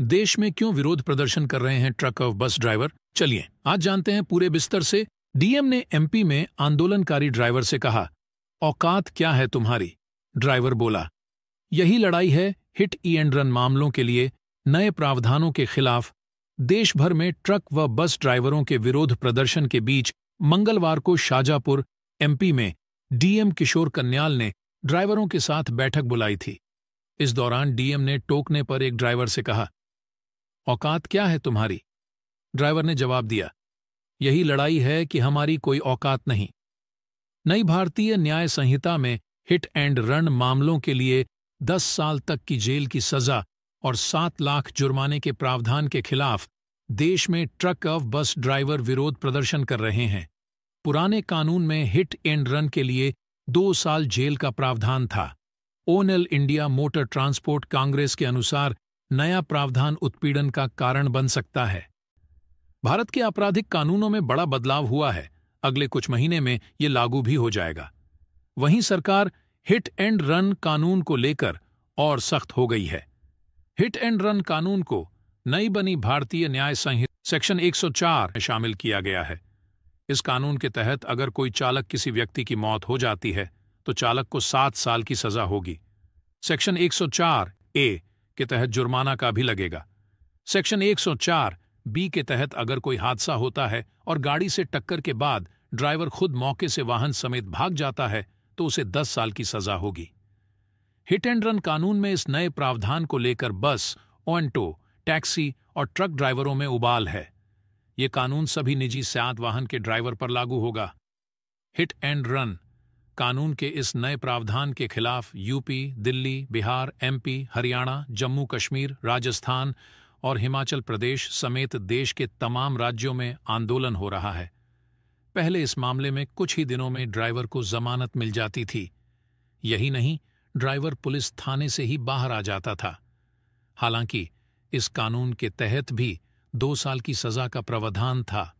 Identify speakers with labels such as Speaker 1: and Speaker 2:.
Speaker 1: देश में क्यों विरोध प्रदर्शन कर रहे हैं ट्रक और बस ड्राइवर चलिए आज जानते हैं पूरे बिस्तर से डीएम ने एमपी में आंदोलनकारी ड्राइवर से कहा औकात क्या है तुम्हारी ड्राइवर बोला यही लड़ाई है हिट ई एंड रन मामलों के लिए नए प्रावधानों के खिलाफ देश भर में ट्रक व बस ड्राइवरों के विरोध प्रदर्शन के बीच मंगलवार को शाजापुर एमपी में डीएम किशोर कन्याल ने ड्राइवरों के साथ बैठक बुलाई थी इस दौरान डीएम ने टोकने पर एक ड्राइवर से कहा औकात क्या है तुम्हारी ड्राइवर ने जवाब दिया यही लड़ाई है कि हमारी कोई औकात नहीं नई भारतीय न्याय संहिता में हिट एंड रन मामलों के लिए 10 साल तक की जेल की सजा और 7 लाख जुर्माने के प्रावधान के खिलाफ देश में ट्रक अव बस ड्राइवर विरोध प्रदर्शन कर रहे हैं पुराने कानून में हिट एंड रन के लिए दो साल जेल का प्रावधान था ओनल इंडिया मोटर ट्रांसपोर्ट कांग्रेस के अनुसार नया प्रावधान उत्पीड़न का कारण बन सकता है भारत के आपराधिक कानूनों में बड़ा बदलाव हुआ है अगले कुछ महीने में ये लागू भी हो जाएगा वहीं सरकार हिट एंड रन कानून को लेकर और सख्त हो गई है हिट एंड रन कानून को नई बनी भारतीय न्याय संहिता सेक्शन 104 में शामिल किया गया है इस कानून के तहत अगर कोई चालक किसी व्यक्ति की मौत हो जाती है तो चालक को सात साल की सजा होगी सेक्शन 104 ए के तहत जुर्माना का भी लगेगा सेक्शन 104 बी के तहत अगर कोई हादसा होता है और गाड़ी से टक्कर के बाद ड्राइवर खुद मौके से वाहन समेत भाग जाता है तो उसे 10 साल की सजा होगी हिट एंड रन कानून में इस नए प्रावधान को लेकर बस ओंटो टैक्सी और ट्रक ड्राइवरों में उबाल है यह कानून सभी निजी सात वाहन के ड्राइवर पर लागू होगा हिट एंड रन कानून के इस नए प्रावधान के खिलाफ यूपी दिल्ली बिहार एमपी हरियाणा जम्मू कश्मीर राजस्थान और हिमाचल प्रदेश समेत देश के तमाम राज्यों में आंदोलन हो रहा है पहले इस मामले में कुछ ही दिनों में ड्राइवर को जमानत मिल जाती थी यही नहीं ड्राइवर पुलिस थाने से ही बाहर आ जाता था हालांकि इस कानून के तहत भी दो साल की सजा का प्रावधान था